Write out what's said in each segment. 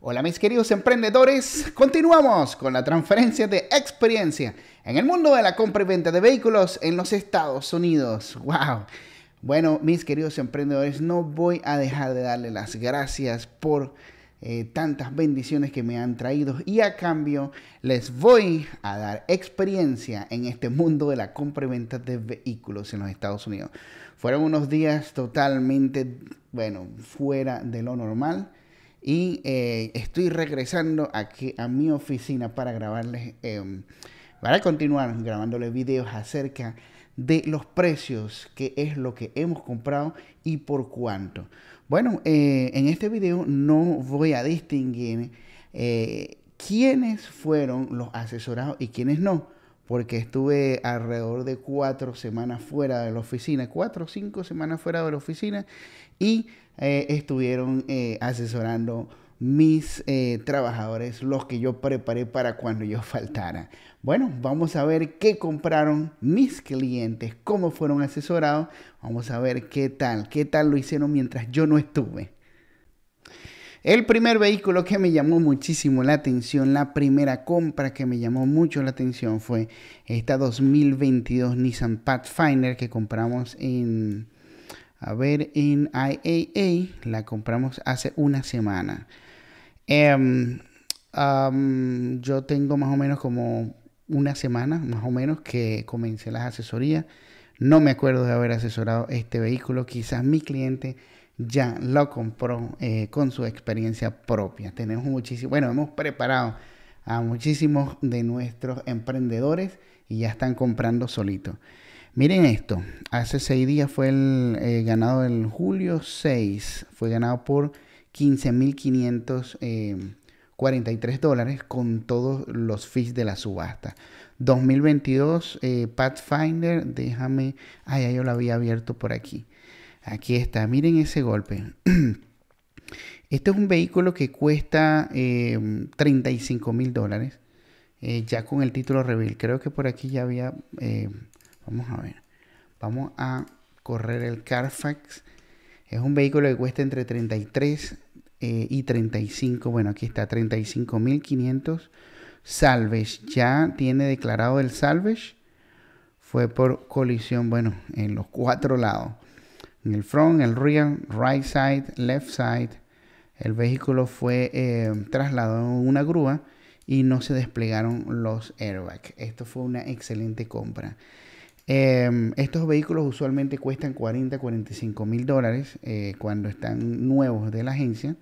Hola mis queridos emprendedores, continuamos con la transferencia de experiencia en el mundo de la compra y venta de vehículos en los Estados Unidos. ¡Wow! Bueno, mis queridos emprendedores, no voy a dejar de darle las gracias por eh, tantas bendiciones que me han traído y a cambio les voy a dar experiencia en este mundo de la compra y venta de vehículos en los Estados Unidos. Fueron unos días totalmente, bueno, fuera de lo normal y eh, estoy regresando aquí a mi oficina para grabarles, em, para continuar grabándoles videos acerca de los precios, qué es lo que hemos comprado y por cuánto. Bueno, eh, en este video no voy a distinguir eh, quiénes fueron los asesorados y quiénes no porque estuve alrededor de cuatro semanas fuera de la oficina, cuatro o cinco semanas fuera de la oficina, y eh, estuvieron eh, asesorando mis eh, trabajadores, los que yo preparé para cuando yo faltara. Bueno, vamos a ver qué compraron mis clientes, cómo fueron asesorados, vamos a ver qué tal, qué tal lo hicieron mientras yo no estuve. El primer vehículo que me llamó muchísimo la atención, la primera compra que me llamó mucho la atención fue esta 2022 Nissan Pathfinder que compramos en a ver, en IAA la compramos hace una semana. Em, yo tengo más o menos como una semana, más o menos, que comencé las asesorías. No me acuerdo de haber asesorado este vehículo. Quizás mi cliente ya lo compró eh, con su experiencia propia. Tenemos muchísimo, bueno, hemos preparado a muchísimos de nuestros emprendedores y ya están comprando solitos. Miren esto, hace seis días fue el, eh, ganado el julio 6, fue ganado por 15.543 eh, dólares con todos los fees de la subasta. 2022 eh, Pathfinder, déjame, ah, ya yo lo había abierto por aquí. Aquí está, miren ese golpe. Este es un vehículo que cuesta eh, 35 mil dólares, ya con el título Reveal. Creo que por aquí ya había Vamos a ver. Vamos a correr el Carfax. Es un vehículo que cuesta entre 33 y 35. Eh, bueno, aquí está 35.500 salvage. Ya tiene declarado el salvage. Fue por colisión, bueno, en los cuatro lados. En el front, el rear, right side, left side. El vehículo fue eh, trasladado en una grúa y no se desplegaron los airbags. Esto fue una excelente compra. Em, estos vehículos usualmente cuestan 40, 45 mil dólares eh, cuando están nuevos de la agencia.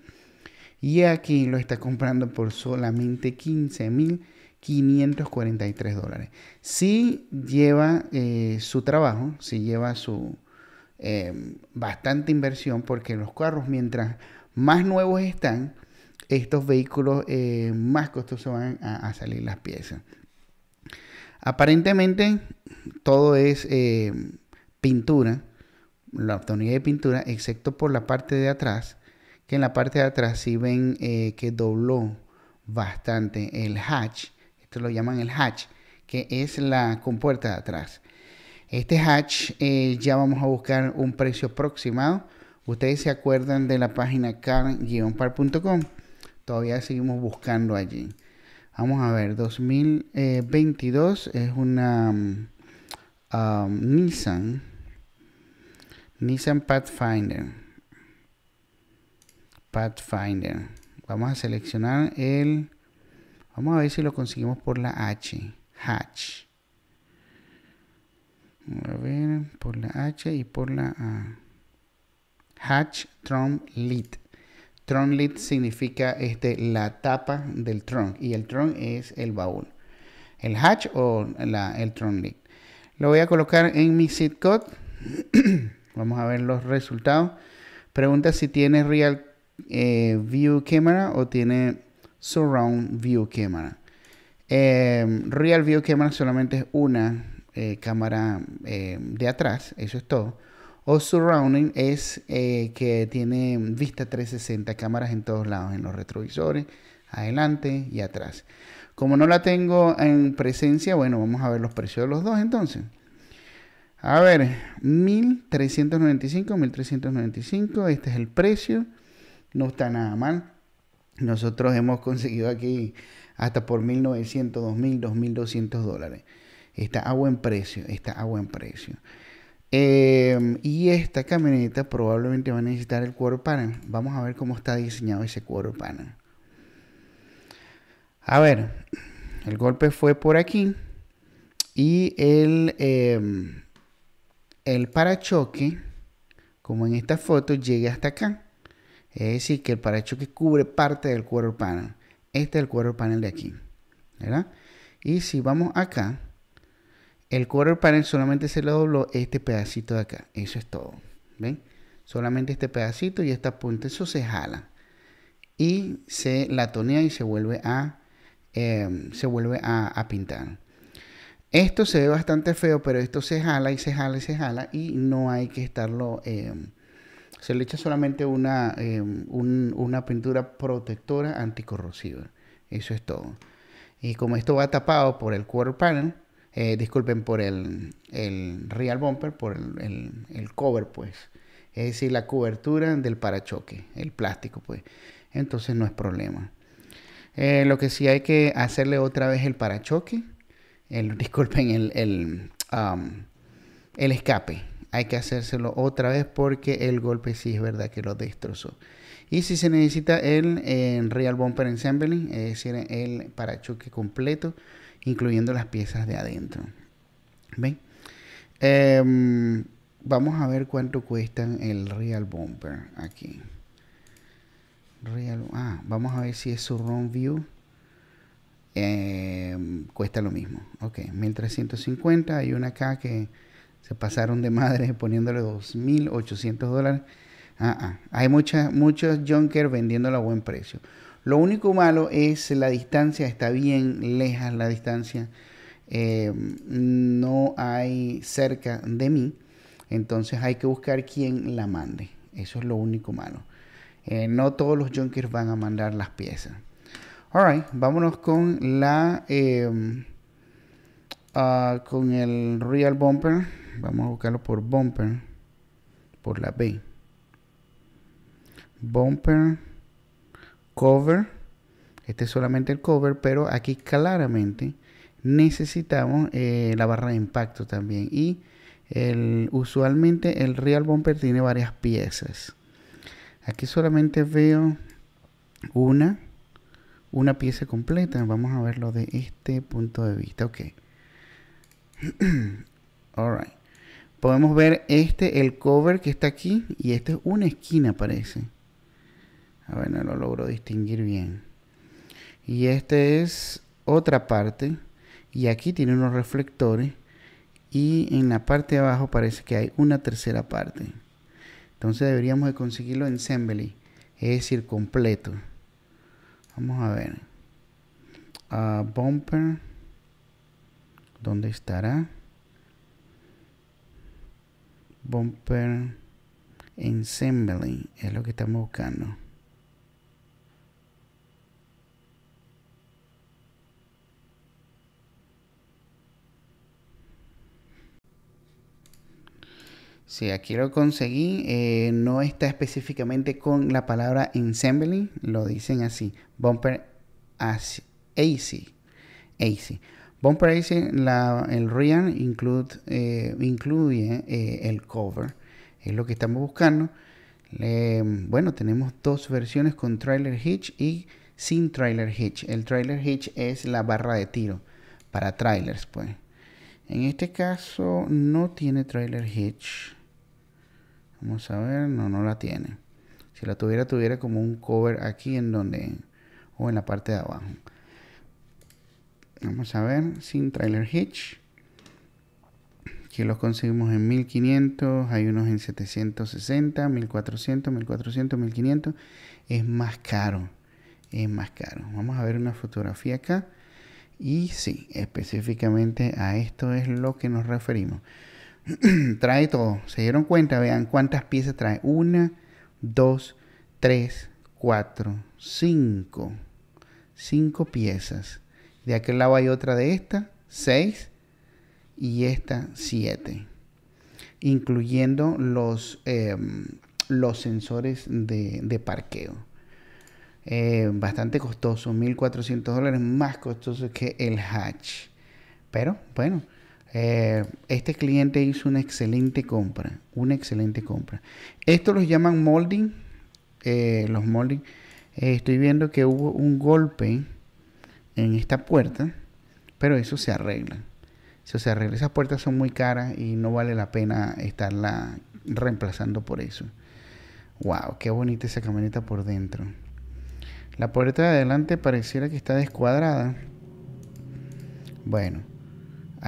Y aquí lo está comprando por solamente 15 mil dólares. Si eh, lleva su trabajo, si lleva su bastante inversión, porque los carros, mientras más nuevos están, estos vehículos eh, más costosos van a salir las piezas. Aparentemente todo es eh, pintura, la tonilla de pintura, excepto por la parte de atrás, que en la parte de atrás si ven eh, que dobló bastante el hatch, esto lo llaman el hatch, que es la compuerta de atrás. Este hatch eh, ya vamos a buscar un precio aproximado. Ustedes se acuerdan de la página car-par.com. Todavía seguimos buscando allí. Vamos a ver, 2022 eh, es una mm, um, Nissan. Nissan Pathfinder. Pathfinder. Vamos a seleccionar el... Vamos a ver si lo conseguimos por la H. Hatch. a ver, por la H y por la A. Hatch Trump Lead. Tronlit significa este, la tapa del tron y el tron es el baúl. El hatch o la, el tronlit. Lo voy a colocar en mi code Vamos a ver los resultados. Pregunta si tiene Real eh, View Camera o tiene Surround View Camera. Em, real View Camera solamente es una eh, cámara em, de atrás, eso es todo o surrounding es eh, que tiene vista 360, cámaras en todos lados, en los retrovisores, adelante y atrás. Como no la tengo en presencia, bueno, vamos a ver los precios de los dos entonces. A ver, 1395, 1395, este es el precio, no está nada mal. Nosotros hemos conseguido aquí hasta por 1900, 2000, 2200 dólares. Está a buen precio, está a buen precio. Em, y esta camioneta probablemente va a necesitar el quarter panel. Vamos a ver cómo está diseñado ese quarter panel. A ver, el golpe fue por aquí. Y el, em, el parachoque, como en esta foto, llega hasta acá. Es decir, que el parachoque cubre parte del quarter panel. Este es el quarter panel de aquí. ¿Verdad? Y si vamos acá, el quarter panel solamente se le dobló este pedacito de acá. Eso es todo. ¿Ven? Solamente este pedacito y esta punta. Eso se jala. Y se latonea y se vuelve a, em, se vuelve a, pintar. Esto se ve bastante feo, pero esto se jala y se jala y se jala y no hay que estarlo... Em, se le echa solamente una, em, una pintura protectora anticorrosiva. Eso es todo. Y como esto va tapado por el quarter panel, eh, disculpen por el, real bumper, por el, cover, pues. Es decir, la cobertura del parachoque, el plástico, pues. Entonces no es problema. Eh, lo que sí hay que hacerle otra vez el parachoque, el, disculpen, el, um, el escape. Hay que hacérselo otra vez porque el golpe sí es verdad que lo destrozó. Y si se necesita el, el Real Bumper Ensembling, es decir, el parachoque completo, incluyendo las piezas de adentro. Em, vamos a ver cuánto cuestan el Real Bumper aquí. Real, ah, vamos a ver si es su Run View. Em, cuesta lo mismo. Ok, 1350. Hay una acá que se pasaron de madre poniéndole 2800 dólares. Ah, ah Hay muchas, muchos Junkers vendiéndolo a buen precio. Lo único malo es la distancia, está bien leja la distancia. Eh, no hay cerca de mí. Entonces hay que buscar quien la mande. Eso es lo único malo. Eh, no todos los junkers van a mandar las piezas. Alright, vámonos con la em, ah, con el Real Bumper. Vamos a buscarlo por Bumper. Por la B. Bumper cover. Este es solamente el cover, pero aquí claramente necesitamos eh, la barra de impacto también. Y usualmente el Real Bumper tiene varias piezas. Aquí solamente veo una, una pieza completa. Vamos a verlo de este punto de vista. Ok. Alright. Podemos ver este, el cover que está aquí. Y esta es una esquina, parece. A ah, ver, no lo logro distinguir bien. Y esta es otra parte. Y aquí tiene unos reflectores. Y en la parte de abajo parece que hay una tercera parte. Entonces deberíamos de conseguirlo en Assembly. Es decir, completo. Vamos a ver. Ah, bumper. ¿Dónde estará? Bumper Assembly. Es lo que estamos buscando. Sí, aquí lo conseguí. Eh, no está específicamente con la palabra ensembling, lo dicen así. Bumper AC. AC. Bumper AC, el Rian eh, incluye eh, el cover. Es lo que estamos buscando. bueno, tenemos dos versiones con trailer hitch y sin trailer hitch. El trailer hitch es la barra de tiro para trailers, pues. En este caso no tiene trailer hitch. Vamos a ver, no, no la tiene. Si la tuviera, tuviera como un cover aquí en donde, o en la parte de abajo. Vamos a ver, sin trailer hitch. que los conseguimos en 1500, hay unos en 760, 1400, 1400, 1500. Es más caro, es más caro. Vamos a ver una fotografía acá. Y sí, específicamente a esto es lo que nos referimos. trae todo. ¿Se dieron cuenta? Vean cuántas piezas trae. Una, dos, tres, cuatro, cinco. Cinco piezas. De aquel lado hay otra de esta, seis. Y esta, siete. Incluyendo los, em, los sensores de, parqueo. Eh, bastante costoso, 1.400 dólares más costoso que el hatch. Pero bueno, eh, este cliente hizo una excelente compra, una excelente compra. Esto los llaman molding, eh, los molding. Eh, estoy viendo que hubo un golpe en esta puerta, pero eso se arregla. Eso se arregla. Esas puertas son muy caras y no vale la pena estarla reemplazando por eso. Wow, qué bonita esa camioneta por dentro. La puerta de adelante pareciera que está descuadrada. Bueno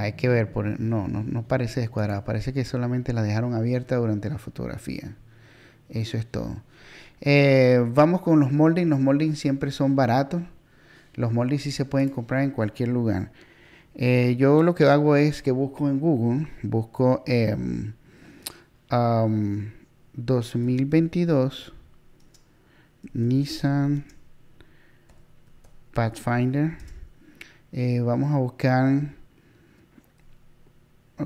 hay que ver, por, no, no, parece descuadrada, parece que solamente la dejaron abierta durante la fotografía. Eso es todo. Eh, vamos con los moldings, los moldings siempre son baratos. Los moldings sí se pueden comprar en cualquier lugar. Eh, yo lo que hago es que busco en Google, busco 2022 em, Nissan Pathfinder. Eh, vamos a buscar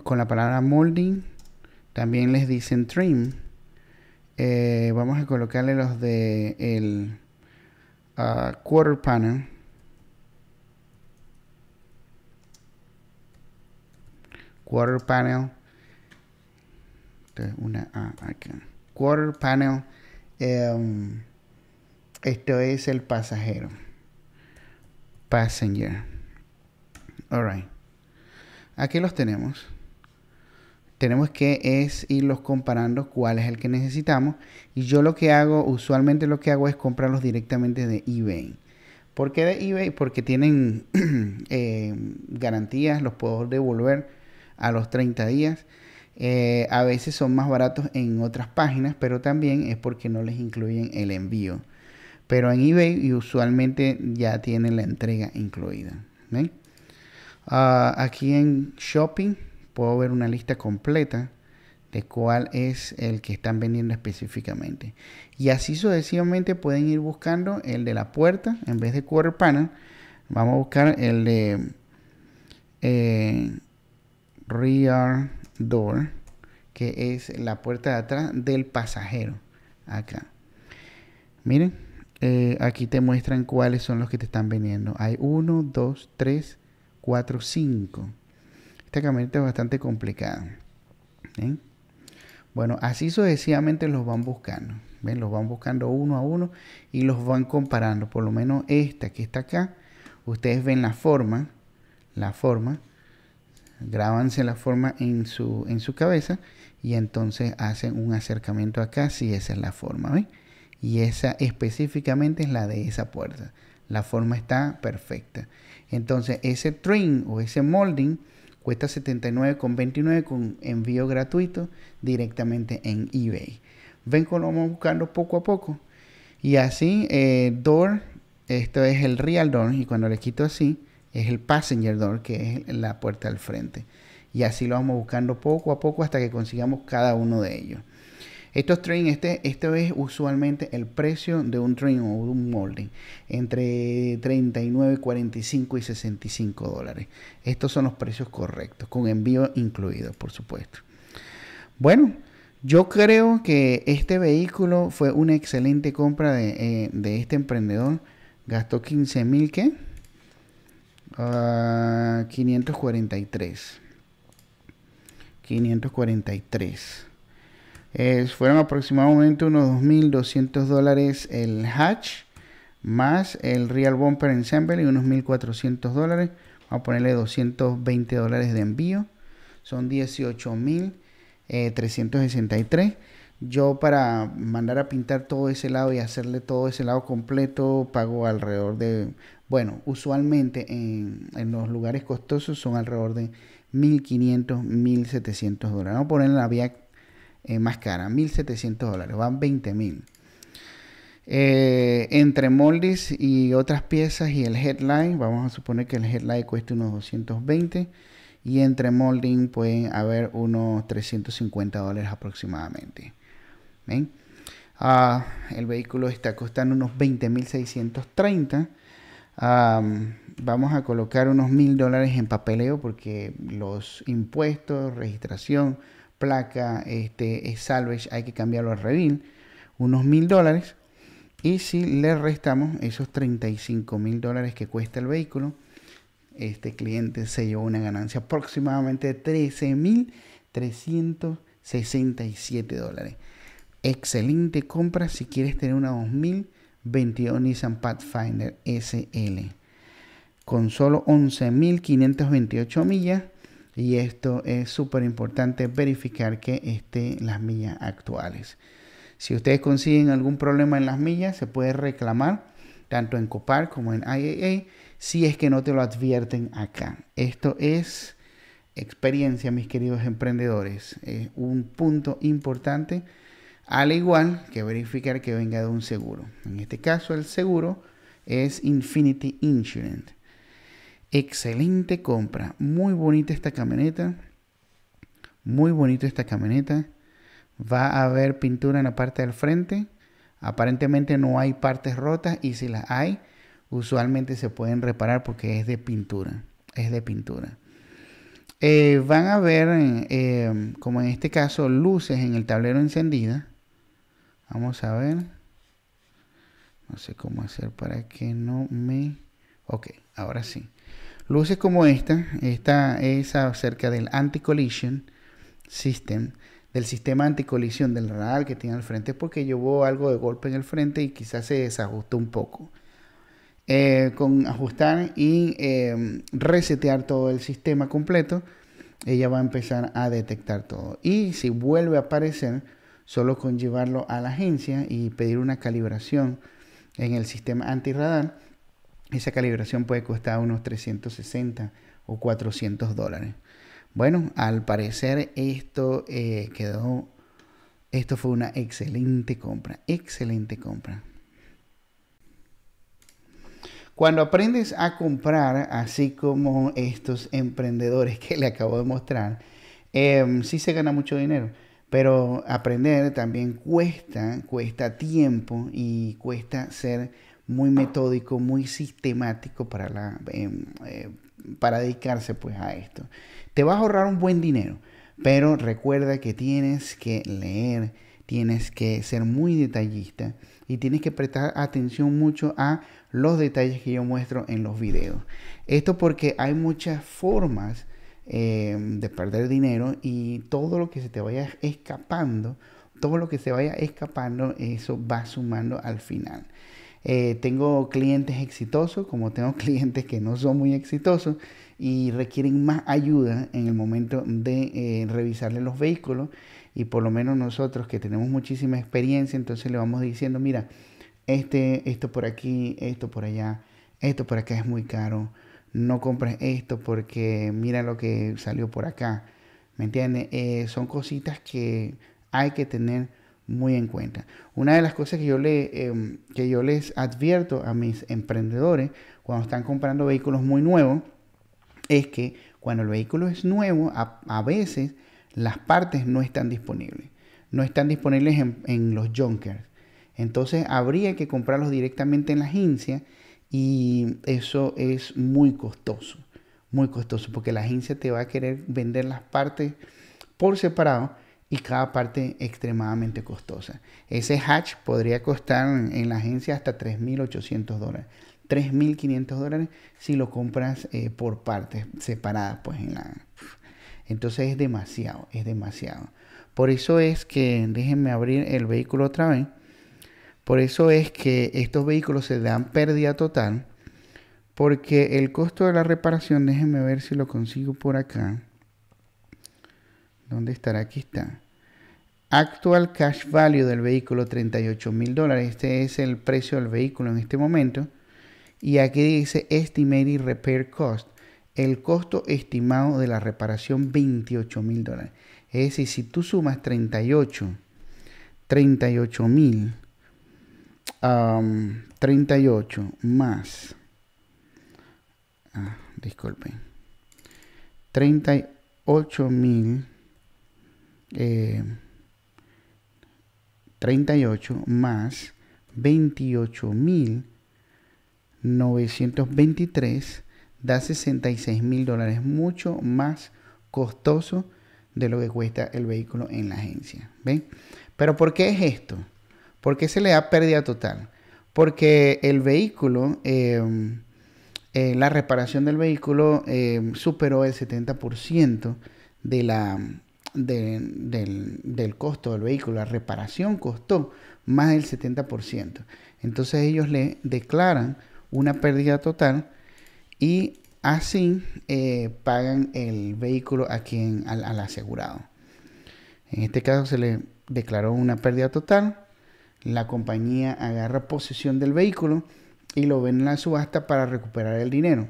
con la palabra molding. También les dicen trim. Eh, vamos a colocarle los de el ah, quarter panel. Quarter panel. una A acá. Quarter panel. Em, esto es el pasajero. Passenger. right, Aquí los tenemos tenemos que es irlos comparando cuál es el que necesitamos. Y yo lo que hago, usualmente lo que hago es comprarlos directamente de eBay. ¿Por qué de eBay? Porque tienen eh, garantías, los puedo devolver a los 30 días. Eh, a veces son más baratos en otras páginas, pero también es porque no les incluyen el envío. Pero en eBay usualmente ya tienen la entrega incluida. Ah, aquí en Shopping puedo ver una lista completa de cuál es el que están vendiendo específicamente. Y así sucesivamente pueden ir buscando el de la puerta en vez de quarter panel. Vamos a buscar el de eh, rear door, que es la puerta de atrás del pasajero. Acá. Miren, eh, aquí te muestran cuáles son los que te están vendiendo. Hay 1, 2, 3, 4, 5. Esta es bastante complicada. Bueno, así sucesivamente los van buscando. ¿Ven? Los van buscando uno a uno y los van comparando. Por lo menos esta que está acá. Ustedes ven la forma. La forma. Grábanse la forma en su, en su cabeza. Y entonces hacen un acercamiento acá si esa es la forma. Y esa específicamente es la de esa puerta. La forma está perfecta. Entonces ese trim o ese molding Cuesta $79,29 con envío gratuito directamente en eBay. Ven cómo vamos buscando poco a poco. Y así, eh, door, esto es el real door. Y cuando le quito así, es el passenger door, que es la puerta al frente. Y así lo vamos buscando poco a poco hasta que consigamos cada uno de ellos. Estos trains este, este es usualmente el precio de un tren o de un molding, entre 39, 45 y 65 dólares. Estos son los precios correctos, con envío incluido, por supuesto. Bueno, yo creo que este vehículo fue una excelente compra de, eh, este emprendedor. Gastó 15 mil, ¿qué? 543. Ah, 543 fueron aproximadamente unos 2.200 dólares el hatch, más el Real Bumper Ensemble y unos 1.400 dólares. Vamos a ponerle 220 dólares de envío. Son 18.363. Eh, Yo para mandar a pintar todo ese lado y hacerle todo ese lado completo pago alrededor de, bueno, usualmente en, los lugares costosos son alrededor de 1.500, 1.700 dólares. Vamos a poner la vía más cara, 1.700 dólares, van 20.000. mil eh, entre moldes y otras piezas y el headline, vamos a suponer que el headline cuesta unos 220 y entre molding pueden haber unos 350 dólares aproximadamente. Ah, el vehículo está costando unos 20.630. vamos a colocar unos 1000 dólares en papeleo porque los impuestos, registración, placa, este, salvage, hay que cambiarlo a reveal, unos mil dólares. Y si le restamos esos 35 mil dólares que cuesta el vehículo, este cliente se llevó una ganancia aproximadamente de 13 mil 367 dólares. Excelente compra si quieres tener una 2022 Nissan Pathfinder SL. Con solo 11.528 millas y esto es súper importante verificar que estén las millas actuales. Si ustedes consiguen algún problema en las millas, se puede reclamar tanto en Copar como en IAA si es que no te lo advierten acá. Esto es experiencia, mis queridos emprendedores. Es un punto importante, al igual que verificar que venga de un seguro. En este caso, el seguro es Infinity Insurance. Excelente compra. Muy bonita esta camioneta. Muy bonita esta camioneta. Va a haber pintura en la parte del frente. Aparentemente no hay partes rotas y si las hay, usualmente se pueden reparar porque es de pintura. Es de pintura. Eh, van a ver, eh, como en este caso, luces en el tablero encendida, Vamos a ver. No sé cómo hacer para que no me... Ok, ahora sí. Luces como esta, esta es acerca del anti-collision system, del sistema anti-collision del radar que tiene al frente, porque llevó algo de golpe en el frente y quizás se desajustó un poco. Eh, con ajustar y em, resetear todo el sistema completo, ella va a empezar a detectar todo. Y si vuelve a aparecer, solo con llevarlo a la agencia y pedir una calibración en el sistema antirradar, esa calibración puede costar unos 360 o 400 dólares. Bueno, al parecer esto eh, quedó, esto fue una excelente compra, excelente compra. Cuando aprendes a comprar, así como estos emprendedores que le acabo de mostrar, em, sí se gana mucho dinero, pero aprender también cuesta, cuesta tiempo y cuesta ser muy metódico, muy sistemático para, la, em, eh, para dedicarse pues a esto. Te vas a ahorrar un buen dinero, pero recuerda que tienes que leer, tienes que ser muy detallista y tienes que prestar atención mucho a los detalles que yo muestro en los videos. Esto porque hay muchas formas em, de perder dinero y todo lo que se te vaya escapando, todo lo que se vaya escapando, eso va sumando al final. Eh, tengo clientes exitosos como tengo clientes que no son muy exitosos y requieren más ayuda en el momento de eh, revisarle los vehículos y por lo menos nosotros que tenemos muchísima experiencia entonces le vamos diciendo mira este esto por aquí esto por allá esto por acá es muy caro no compres esto porque mira lo que salió por acá me entiendes eh, son cositas que hay que tener muy en cuenta. Una de las cosas que yo, le, em, que yo les advierto a mis emprendedores cuando están comprando vehículos muy nuevos es que cuando el vehículo es nuevo, a, veces las partes no están disponibles. No están disponibles en, en los junkers. Entonces habría que comprarlos directamente en la agencia y eso es muy costoso. Muy costoso porque la agencia te va a querer vender las partes por separado y cada parte extremadamente costosa. Ese hatch podría costar en la agencia hasta 3.800 dólares. 3.500 dólares si lo compras eh, por partes separadas, pues en la... Entonces es demasiado, es demasiado. Por eso es que, déjenme abrir el vehículo otra vez, por eso es que estos vehículos se dan pérdida total, porque el costo de la reparación, déjenme ver si lo consigo por acá. ¿Dónde estará? Aquí está actual cash value del vehículo 38 mil dólares. Este es el precio del vehículo en este momento. Y aquí dice estimated repair cost. El costo estimado de la reparación 28 mil dólares. Es decir, si tú sumas 38, 38 mil, 38 um, más, ah, disculpen, 38 mil, eh, 38 más 28.923 da 66 mil dólares, mucho más costoso de lo que cuesta el vehículo en la agencia. ¿Ven? Pero ¿por qué es esto? ¿Por qué se le da pérdida total? Porque el vehículo, em, eh, la reparación del vehículo em, superó el 70% de la, del, costo del vehículo, la reparación costó más del 70%. Entonces ellos le declaran una pérdida total y así eh, pagan el vehículo a quien, al, asegurado. En este caso se le declaró una pérdida total, la compañía agarra posesión del vehículo y lo ven en la subasta para recuperar el dinero.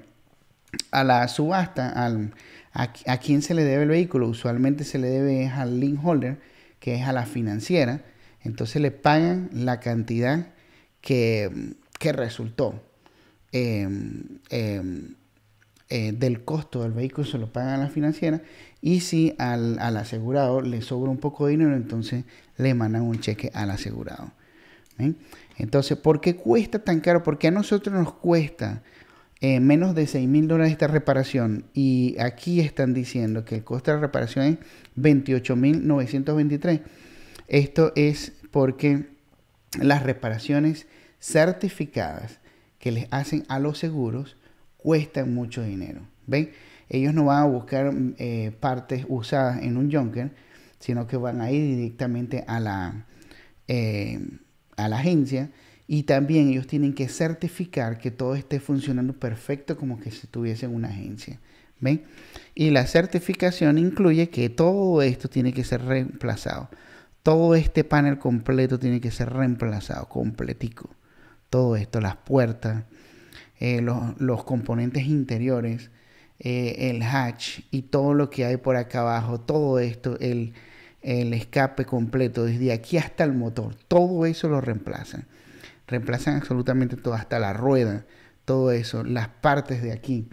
A la subasta, al, ¿A, quién se le debe el vehículo? Usualmente se le debe al link holder, que es a la financiera. Entonces le pagan la cantidad que, resultó em, em, eh, del costo del vehículo, se lo pagan a la financiera. Y si al, al asegurado le sobra un poco de dinero, entonces le mandan un cheque al asegurado. Entonces, ¿por qué cuesta tan caro? Porque a nosotros nos cuesta eh, menos de 6 mil dólares esta reparación y aquí están diciendo que el costo de reparación es 28.923. Esto es porque las reparaciones certificadas que les hacen a los seguros cuestan mucho dinero. ¿Ven? Ellos no van a buscar eh, partes usadas en un junker, sino que van a ir directamente a la, eh, a la agencia y también ellos tienen que certificar que todo esté funcionando perfecto como que si tuviesen una agencia. ¿Ven? Y la certificación incluye que todo esto tiene que ser reemplazado. Todo este panel completo tiene que ser reemplazado, completico. Todo esto, las puertas, eh, los, componentes interiores, eh, el hatch y todo lo que hay por acá abajo, todo esto, el escape completo, desde aquí hasta el motor, todo eso lo reemplazan reemplazan absolutamente todo, hasta la rueda, todo eso, las partes de aquí,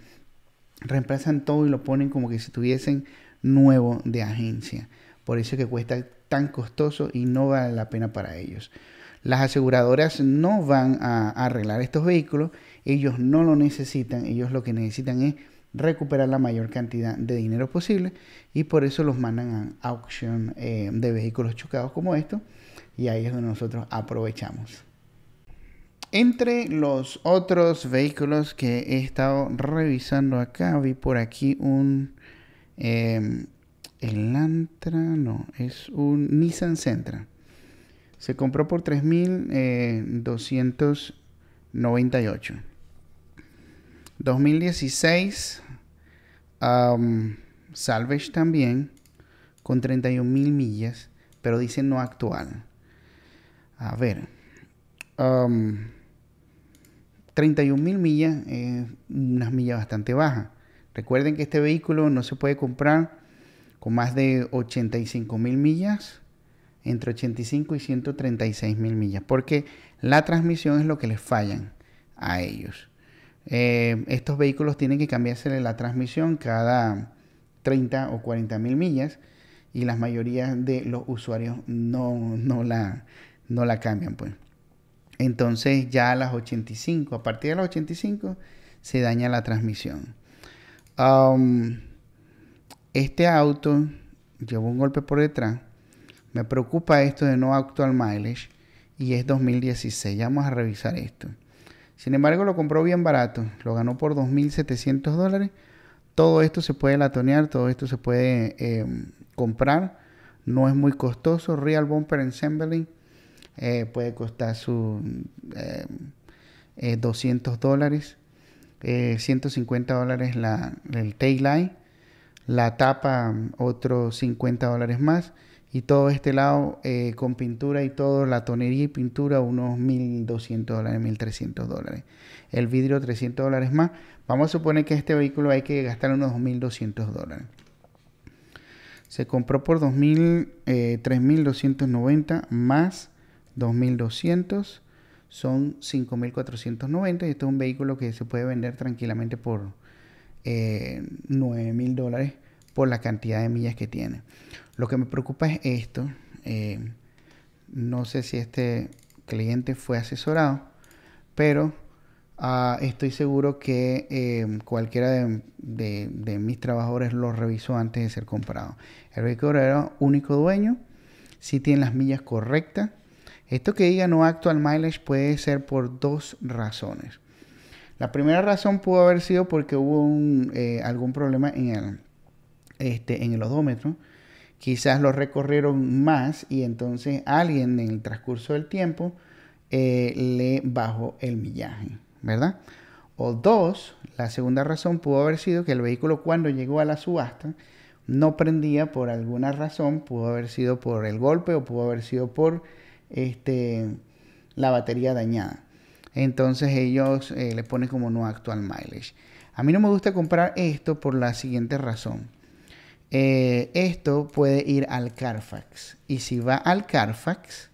reemplazan todo y lo ponen como que si tuviesen nuevo de agencia. Por eso es que cuesta tan costoso y no vale la pena para ellos. Las aseguradoras no van a arreglar estos vehículos, ellos no lo necesitan, ellos lo que necesitan es recuperar la mayor cantidad de dinero posible y por eso los mandan a auction eh, de vehículos chocados como estos y ahí es donde nosotros aprovechamos. Entre los otros vehículos que he estado revisando acá, vi por aquí un... Em, Elantra, no, es un Nissan Sentra. Se compró por 3.298. 2016, Salvage también, con 31.000 millas, pero dice no actual. A ver. 31.000 millas, es una milla bastante baja. Recuerden que este vehículo no se puede comprar con más de 85.000 millas, entre 85 y 136.000 millas, porque la transmisión es lo que les fallan a ellos. Eh, estos vehículos tienen que cambiarse la transmisión cada 30 o 40 mil millas y la mayoría de los usuarios no, no, la, no la cambian. Pues. Entonces ya a las 85, a partir de las 85, se daña la transmisión. este auto llevó un golpe por detrás. Me preocupa esto de no actual mileage y es 2016. Ya vamos a revisar esto. Sin embargo, lo compró bien barato. Lo ganó por 2.700 dólares. Todo esto se puede latonear, todo esto se puede em, comprar. No es muy costoso. Real Bumper Ensembling eh, puede costar sus eh, eh, 200 dólares, 150 dólares la, el tail light la tapa otros 50 dólares más y todo este lado con pintura y todo, la tonería y pintura unos 1.200 dólares, 1.300 dólares, el vidrio 300 dólares más. Vamos a suponer que este vehículo hay que gastar unos 2.200 dólares se compró por 2.000, eh, 3.290 más 2200 son 5490 y este es un vehículo que se puede vender tranquilamente por 9000 eh, dólares por la cantidad de millas que tiene. Lo que me preocupa es esto. Eh, no sé si este cliente fue asesorado, pero ah, estoy seguro que eh, cualquiera de, mis trabajadores lo revisó antes de ser comprado. El vehículo era único dueño, si tiene las millas correctas, esto que ella no actual mileage puede ser por dos razones. La primera razón pudo haber sido porque hubo eh, algún problema en el, este, en el odómetro. Quizás lo recorrieron más y entonces alguien en el transcurso del tiempo eh, le bajó el millaje, ¿verdad? O dos, la segunda razón pudo haber sido que el vehículo cuando llegó a la subasta no prendía por alguna razón, pudo haber sido por el golpe o pudo haber sido por este, la batería dañada. Entonces ellos eh, le ponen como no actual mileage. A mí no me gusta comprar esto por la siguiente razón. Eh, esto puede ir al Carfax. Y si va al Carfax,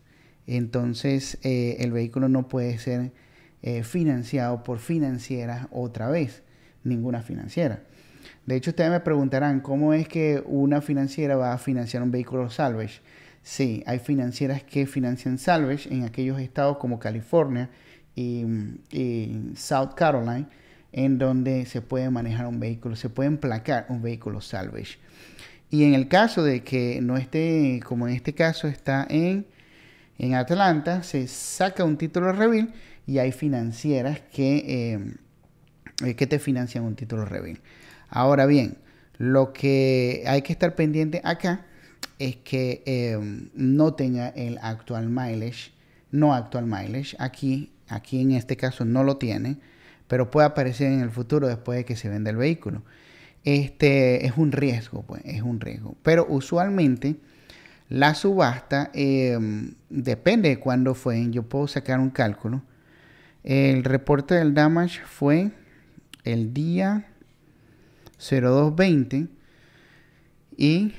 entonces eh, el vehículo no puede ser financiado por financieras otra vez. Ninguna financiera. De hecho, ustedes me preguntarán cómo es que una financiera va a financiar un vehículo salvage. Sí, hay financieras que financian salvage en aquellos estados como California y, South Carolina, en donde se puede manejar un vehículo, se puede emplacar un vehículo salvage. Y en el caso de que no esté, como en este caso está en, en Atlanta, se saca un título de reveal y hay financieras que, eh, que te financian un título Ahora bien, lo que hay que estar pendiente acá es que em, no tenga el actual mileage, no actual mileage, aquí, aquí en este caso no lo tiene, pero puede aparecer en el futuro después de que se venda el vehículo. Este es un riesgo, pues, es un riesgo. Pero usualmente la subasta em, depende de cuándo fue. Yo puedo sacar un cálculo. El reporte del damage fue el día 0220 y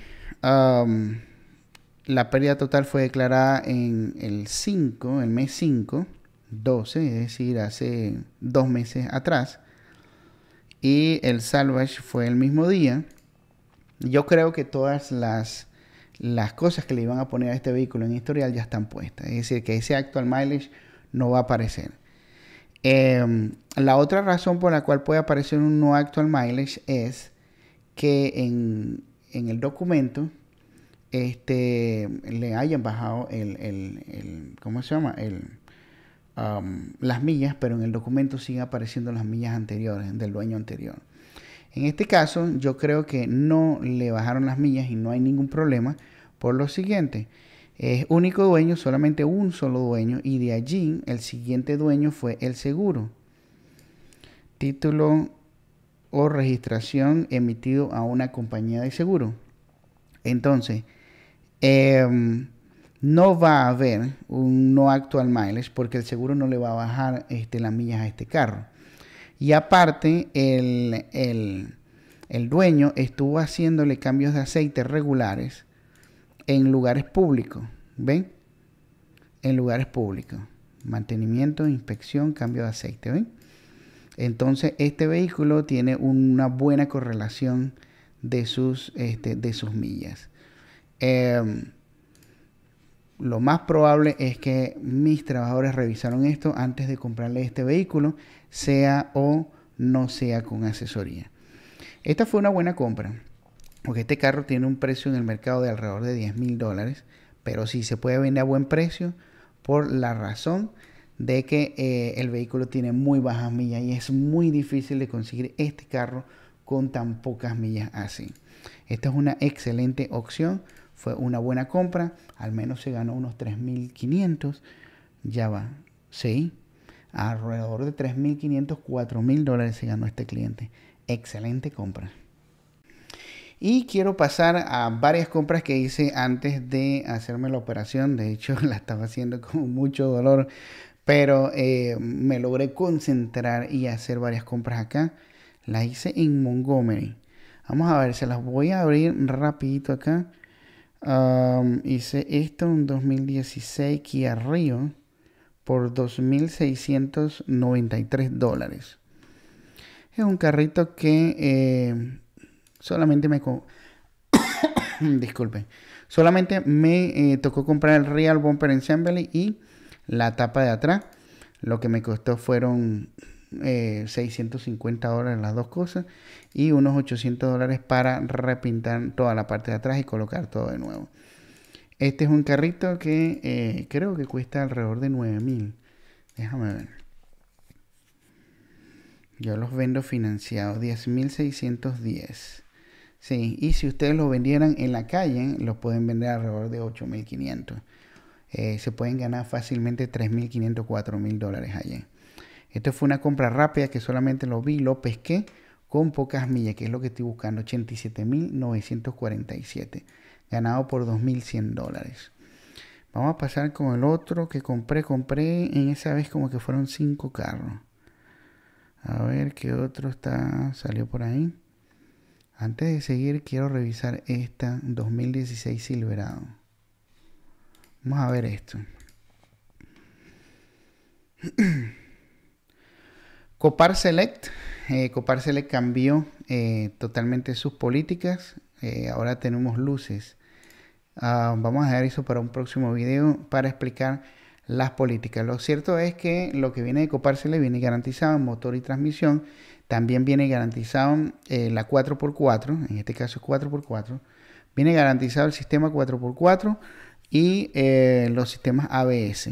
la pérdida total fue declarada en el 5, el mes 5, 12, es decir, hace dos meses atrás. Y el salvage fue el mismo día. Yo creo que todas las, las cosas que le iban a poner a este vehículo en historial ya están puestas. Es decir, que ese actual mileage no va a aparecer. Em, la otra razón por la cual puede aparecer un no actual mileage es que en, en el documento este, le hayan bajado el, el, ¿cómo se llama? El, um, las millas, pero en el documento siguen apareciendo las millas anteriores, del dueño anterior. En este caso, yo creo que no le bajaron las millas y no hay ningún problema por lo siguiente. Es único dueño, solamente un solo dueño, y de allí el siguiente dueño fue el seguro. Título o registración emitido a una compañía de seguro. Entonces, em, no va a haber un no actual miles porque el seguro no le va a bajar este, las millas a este carro. Y aparte, el, el, el dueño estuvo haciéndole cambios de aceite regulares en lugares públicos. ¿Ven? En lugares públicos. Mantenimiento, inspección, cambio de aceite. ¿Ven? Entonces, este vehículo tiene una buena correlación de sus, este, de sus millas. Em, lo más probable es que mis trabajadores revisaron esto antes de comprarle este vehículo, sea o no sea con asesoría. Esta fue una buena compra, porque este carro tiene un precio en el mercado de alrededor de 10 mil dólares, pero si sí se puede vender a buen precio por la razón de que eh, el vehículo tiene muy bajas millas y es muy difícil de conseguir este carro con tan pocas millas así. Esta es una excelente opción, fue una buena compra, al menos se ganó unos 3.500, ya va, sí, alrededor de 3.500, 4.000 dólares se ganó este cliente. Excelente compra. Y quiero pasar a varias compras que hice antes de hacerme la operación. De hecho, la estaba haciendo con mucho dolor pero eh, me logré concentrar y hacer varias compras acá. Las hice en Montgomery. Vamos a ver, se las voy a abrir rapidito acá. hice esto en 2016 Kia Rio por 2.693 dólares. Es un carrito que eh, solamente me... Disculpe. Solamente me eh, tocó comprar el Real Bumper Ensemble y la tapa de atrás. Lo que me costó fueron 650 eh, dólares las dos cosas y unos 800 dólares para repintar toda la parte de atrás y colocar todo de nuevo. Este es un carrito que eh, creo que cuesta alrededor de 9000. Déjame ver. Yo los vendo financiados, 10.610. Sí, y si ustedes lo vendieran en la calle, los pueden vender alrededor de 8.500. Eh, se pueden ganar fácilmente 3.500, 4.000 dólares allí. Esto fue una compra rápida que solamente lo vi, lo pesqué con pocas millas, que es lo que estoy buscando, 87.947, ganado por 2.100 dólares. Vamos a pasar con el otro que compré, compré en esa vez como que fueron 5 carros. A ver qué otro está, salió por ahí. Antes de seguir, quiero revisar esta 2016 Silverado. Vamos a ver esto. Copar Select. Eh, Copar Select cambió eh, totalmente sus políticas. Eh, ahora tenemos luces. Ah, vamos a dejar eso para un próximo video para explicar las políticas. Lo cierto es que lo que viene de Copar Select viene garantizado en motor y transmisión. También viene garantizado la 4x4, en este caso es 4x4. Viene garantizado el sistema 4x4 y eh, los sistemas ABS,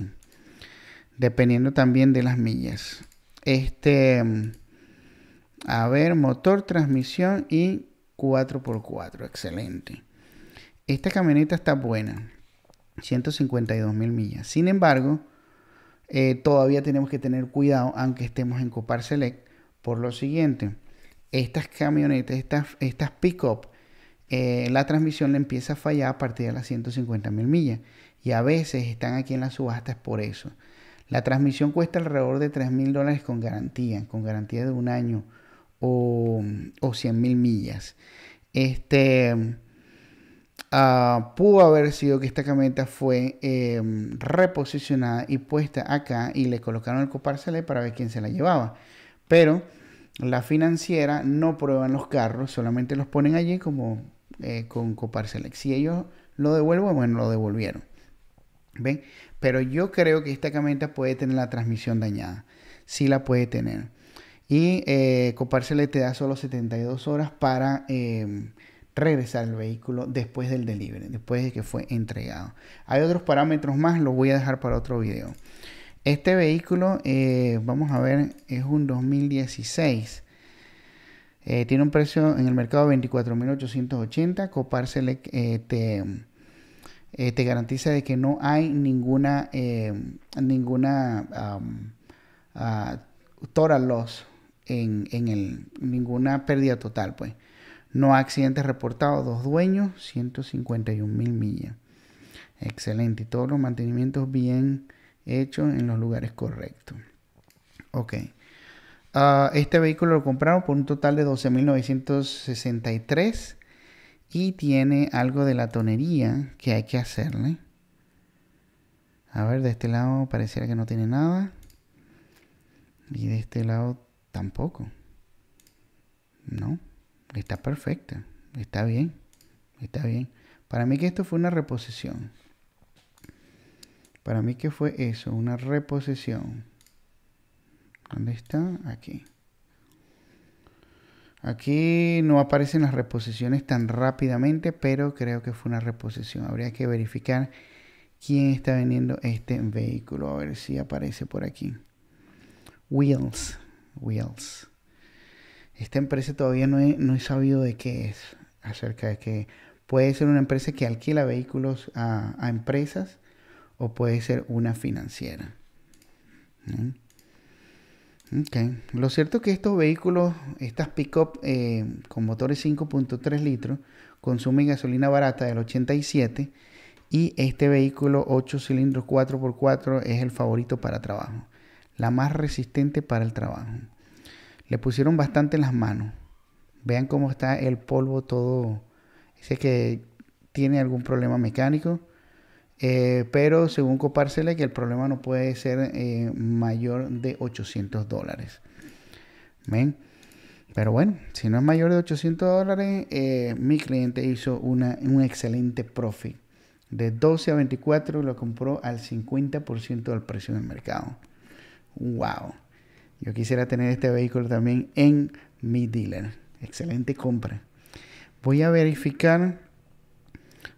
dependiendo también de las millas. Este, a ver, motor, transmisión y 4x4, excelente. Esta camioneta está buena, 152.000 mil millas. Sin embargo, eh, todavía tenemos que tener cuidado, aunque estemos en Copar Select, por lo siguiente: estas camionetas, estas, estas pick-up, eh, la transmisión le empieza a fallar a partir de las 150 mil millas. Y a veces están aquí en las subastas por eso. La transmisión cuesta alrededor de 3 mil dólares con garantía, con garantía de un año o, o 100 mil millas. Este ah, pudo haber sido que esta camioneta fue eh, reposicionada y puesta acá y le colocaron el coparcelé para ver quién se la llevaba. Pero la financiera no en los carros, solamente los ponen allí como eh, con Coparselect. Si ellos lo devuelven, bueno, lo devolvieron. ¿Ven? Pero yo creo que esta camioneta puede tener la transmisión dañada. si la puede tener. Y eh, Coparselect te da solo 72 horas para em, regresar el vehículo después del delivery, después de que fue entregado. Hay otros parámetros más, los voy a dejar para otro video. Este vehículo, eh, vamos a ver, es un 2016. Eh, tiene un precio en el mercado de 24.880. Coparselec te, garantiza de que no hay ninguna, eh, ninguna um, en, el, ninguna pérdida total. pues No accidentes reportados, dos dueños, 151,000 millas. Excelente. Y todos los mantenimientos bien hechos en los lugares correctos. Ok. Ah, este vehículo lo compraron por un total de 12.963 y tiene algo de la tonería que hay que hacerle. A ver, de este lado pareciera que no tiene nada. Y de este lado tampoco. No, está perfecta. Está bien. Está bien. Para mí que esto fue una reposición. Para mí que fue eso, una reposición. ¿Dónde está? Aquí. Aquí no aparecen las reposiciones tan rápidamente, pero creo que fue una reposición. Habría que verificar quién está vendiendo este vehículo. A ver si aparece por aquí. Wheels. Wheels. Esta empresa todavía no he, no he sabido de qué es. Acerca de que puede ser una empresa que alquila vehículos a, empresas o puede ser una financiera. Lo cierto es que estos vehículos, estas pick eh, con motores 5.3 litros, consumen gasolina barata del 87 y este vehículo 8 cilindros 4x4 es el favorito para trabajo, la más resistente para el trabajo. Le pusieron bastante en las manos. Vean cómo está el polvo todo, dice que tiene algún problema mecánico eh, pero según Copársela, que el problema no puede ser eh, mayor de 800 dólares. Pero bueno, si no es mayor de 800 dólares, eh, mi cliente hizo un excelente profit. De 12 a 24 lo compró al 50% del precio del mercado. ¡Wow! Yo quisiera tener este vehículo también en mi dealer. Excelente compra. Voy a verificar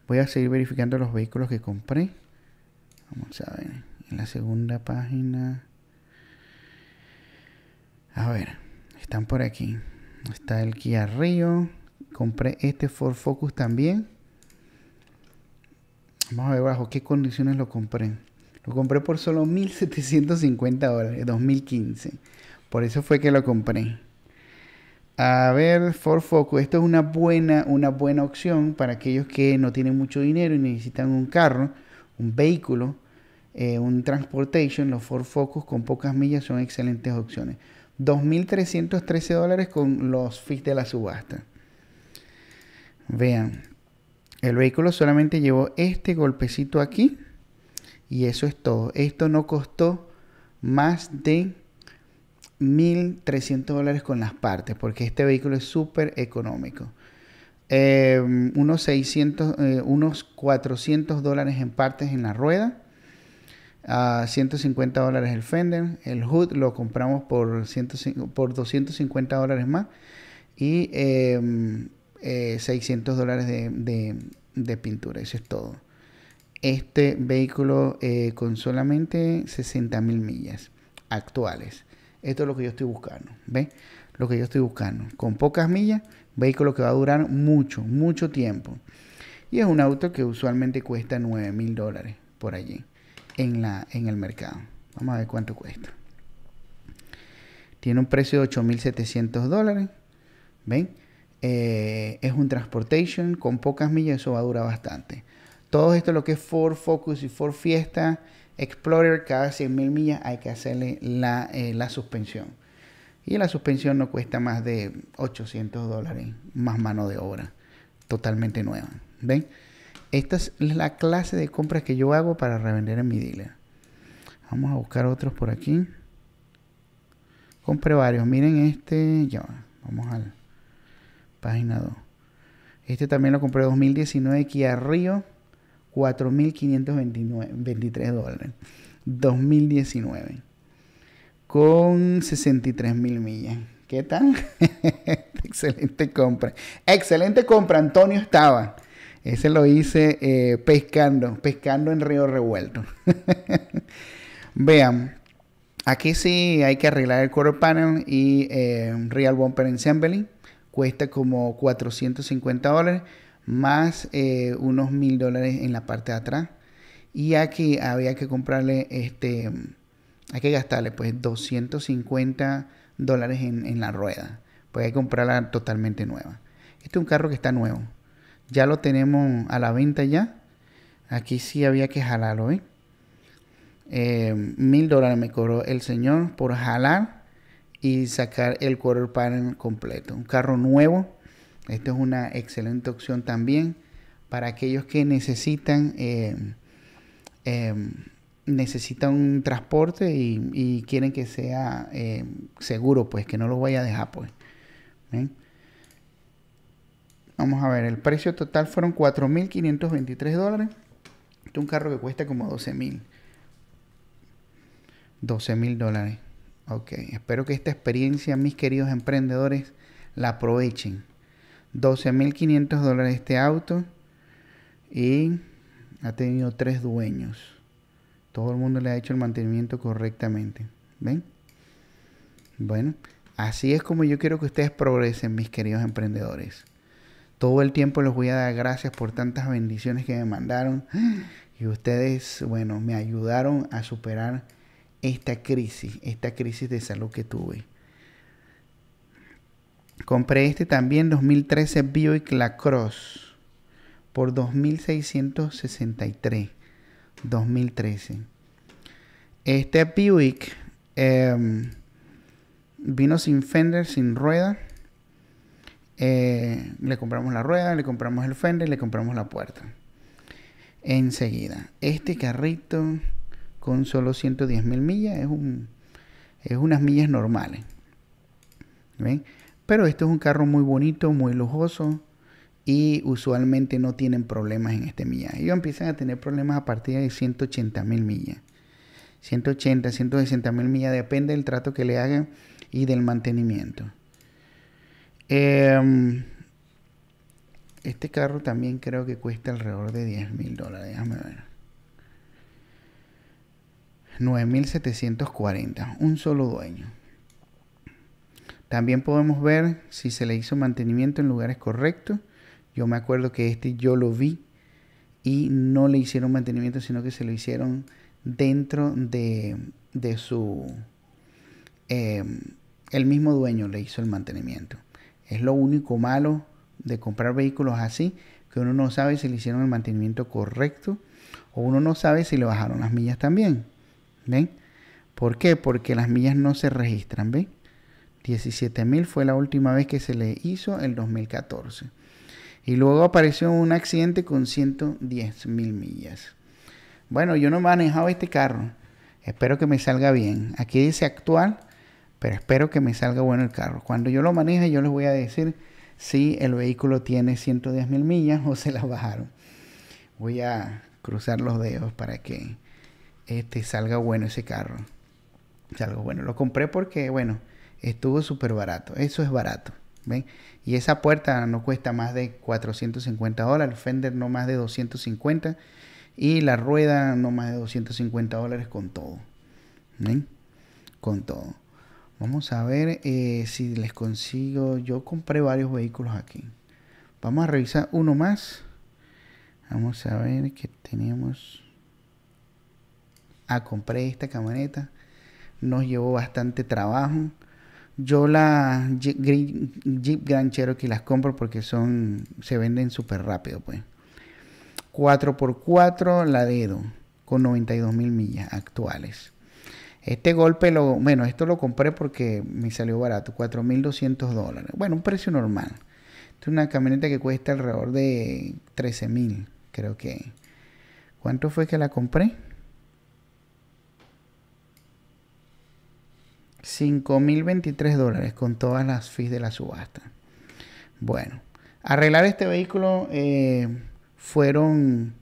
Voy a seguir verificando los vehículos que compré. Vamos a ver. En la segunda página. A ver. Están por aquí. Está el Kia Rio. Compré este Ford Focus también. Vamos a ver bajo qué condiciones lo compré. Lo compré por solo 1.750 dólares, 2015. Por eso fue que lo compré. A ver, Ford Focus, esto es una buena, una buena opción para aquellos que no tienen mucho dinero y necesitan un carro, un vehículo, eh, un transportation. Los Ford Focus con pocas millas son excelentes opciones. 2.313 dólares con los fees de la subasta. Vean, el vehículo solamente llevó este golpecito aquí y eso es todo. Esto no costó más de 1.300 dólares con las partes, porque este vehículo es súper económico. Em, unos, 600, eh, unos 400 dólares en partes en la rueda. 150 dólares el fender. El hood lo compramos por, por 250 dólares más. Y 600 em, eh, dólares de, pintura. Eso es todo. Este vehículo eh, con solamente 60 mil millas actuales. Esto es lo que yo estoy buscando. ¿Ve? Lo que yo estoy buscando. Con pocas millas, vehículo que va a durar mucho, mucho tiempo. Y es un auto que usualmente cuesta 9 mil dólares por allí en, la, en el mercado. Vamos a ver cuánto cuesta. Tiene un precio de 8.700 dólares. ¿Ven? Eh, es un transportation con pocas millas, eso va a durar bastante. Todo esto lo que es Ford Focus y Ford Fiesta Explorer cada 100.000 millas hay que hacerle eh, la, suspensión. Y la suspensión no cuesta más de 800 dólares, más mano de obra, totalmente nueva. ¿Ven? Esta es la clase de compras que yo hago para revender en mi dealer. Vamos a buscar otros por aquí. Compré varios. Miren este. Ya Vamos al página 2. Este también lo compré 2019 Kia Río. 4.523 dólares. 2019. Con 63.000 millas. ¿Qué tal? Excelente compra. Excelente compra, Antonio estaba. Ese lo hice eh, pescando, pescando en río revuelto. Vean, aquí sí hay que arreglar el core panel y eh, Real Bumper Assembly. Cuesta como 450 dólares más eh, unos mil dólares en la parte de atrás. Y aquí había que comprarle, este, hay que gastarle pues 250 dólares en, la rueda. Pues hay que comprarla totalmente nueva. Este es un carro que está nuevo. Ya lo tenemos a la venta ya. Aquí sí había que jalarlo, ¿eh? Mil dólares me cobró el señor por jalar y sacar el quarter panel completo. Un carro nuevo esto es una excelente opción también para aquellos que necesitan, eh, em, necesitan un transporte y, quieren que sea eh, seguro, pues que no lo vaya a dejar, pues. Vamos a ver, el precio total fueron 4.523 dólares. Este es un carro que cuesta como 12.000. 12.000 dólares. Ok, espero que esta experiencia, mis queridos emprendedores, la aprovechen. 12.500 dólares este auto y ha tenido tres dueños. Todo el mundo le ha hecho el mantenimiento correctamente. ¿Ven? Bueno, así es como yo quiero que ustedes progresen, mis queridos emprendedores. Todo el tiempo les voy a dar gracias por tantas bendiciones que me mandaron. Y ustedes, bueno, me ayudaron a superar esta crisis, esta crisis de salud que tuve. Compré este también 2013 Buick Lacrosse por 2663. 2013. Este Buick em, vino sin fender, sin rueda. Eh, le compramos la rueda, le compramos el fender, le compramos la puerta. Enseguida, este carrito con solo 110,000 mil millas es, un, es unas millas normales. ¿Ven? Pero este es un carro muy bonito, muy lujoso y usualmente no tienen problemas en este millaje. Ellos empiezan a tener problemas a partir de 180 mil millas. 180, 160 mil millas, depende del trato que le hagan y del mantenimiento. Em, este carro también creo que cuesta alrededor de 10 mil dólares. Déjame ver. 9.740. Un solo dueño. También podemos ver si se le hizo mantenimiento en lugares correctos. Yo me acuerdo que este yo lo vi y no le hicieron mantenimiento, sino que se lo hicieron dentro de, de su... Em, el mismo dueño le hizo el mantenimiento. Es lo único malo de comprar vehículos así, que uno no sabe si le hicieron el mantenimiento correcto o uno no sabe si le bajaron las millas también. ¿Ven? ¿Por qué? Porque las millas no se registran, ¿ven? 17.000 fue la última vez que se le hizo el 2014. Y luego apareció un accidente con 110.000 millas. Bueno, yo no he manejado este carro. Espero que me salga bien. Aquí dice actual, pero espero que me salga bueno el carro. Cuando yo lo maneje, yo les voy a decir si el vehículo tiene 110.000 mil millas o se las bajaron. Voy a cruzar los dedos para que este, salga bueno ese carro. Salgo bueno. Lo compré porque, bueno, estuvo súper barato. Eso es barato. Y esa puerta no cuesta más de 450 dólares, el Fender no más de 250 y la rueda no más de 250 dólares con todo. Con todo. Vamos a ver eh, si les consigo. Yo compré varios vehículos aquí. Vamos a revisar uno más. Vamos a ver que tenemos. Ah, compré esta camioneta. Nos llevó bastante trabajo. Yo la Jeep, Grand Cherokee las compro porque son se venden súper rápido, pues. 4x4 la dedo, con 92.000 mil millas actuales. Este golpe lo, bueno, esto lo compré porque me salió barato, 4.200 dólares. Bueno, un precio normal. Esta es una camioneta que cuesta alrededor de 13.000, creo que. ¿Cuánto fue que la compré? 5.023 dólares con todas las fees de la subasta. Bueno, arreglar este vehículo eh, fueron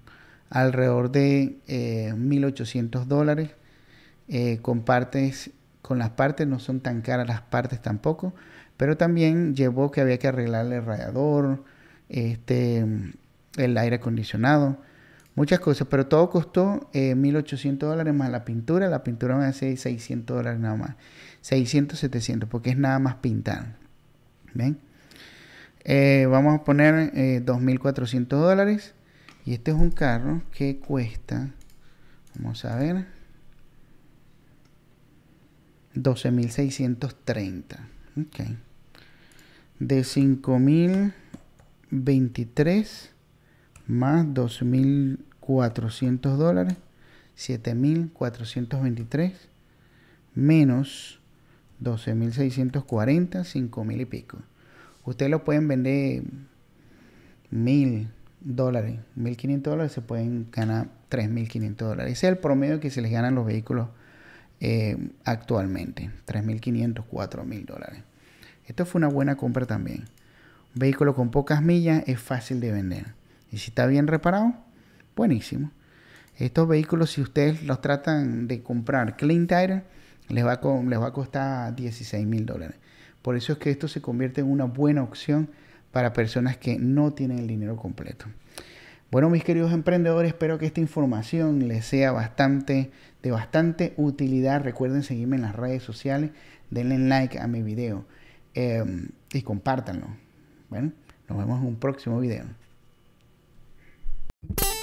alrededor de 1.800 eh, dólares. Eh, con partes, con las partes, no son tan caras las partes tampoco, pero también llevó que había que arreglar el radiador, este, el aire acondicionado muchas cosas, pero todo costó 1.800 eh, dólares más la pintura, la pintura me hace 600 dólares nada más, 600, 700, porque es nada más pintar, ¿ven? Eh, vamos a poner 2.400 eh, dólares y este es un carro que cuesta, vamos a ver, 12.630, ok, de 5.023 más 2.400 dólares, 7.423, menos 12.640, 5.000 y pico. Ustedes lo pueden vender 1.000 dólares, 1.500 dólares, se pueden ganar 3.500 dólares. Ese es el promedio que se les ganan los vehículos eh, actualmente, 3.500, 4.000 dólares. Esto fue una buena compra también. Un vehículo con pocas millas es fácil de vender. Y si está bien reparado, buenísimo. Estos vehículos, si ustedes los tratan de comprar clean tire, les va a, les va a costar 16 mil dólares. Por eso es que esto se convierte en una buena opción para personas que no tienen el dinero completo. Bueno, mis queridos emprendedores, espero que esta información les sea bastante, de bastante utilidad. Recuerden seguirme en las redes sociales, denle like a mi video em, y compártanlo. Bueno, nos vemos en un próximo video. you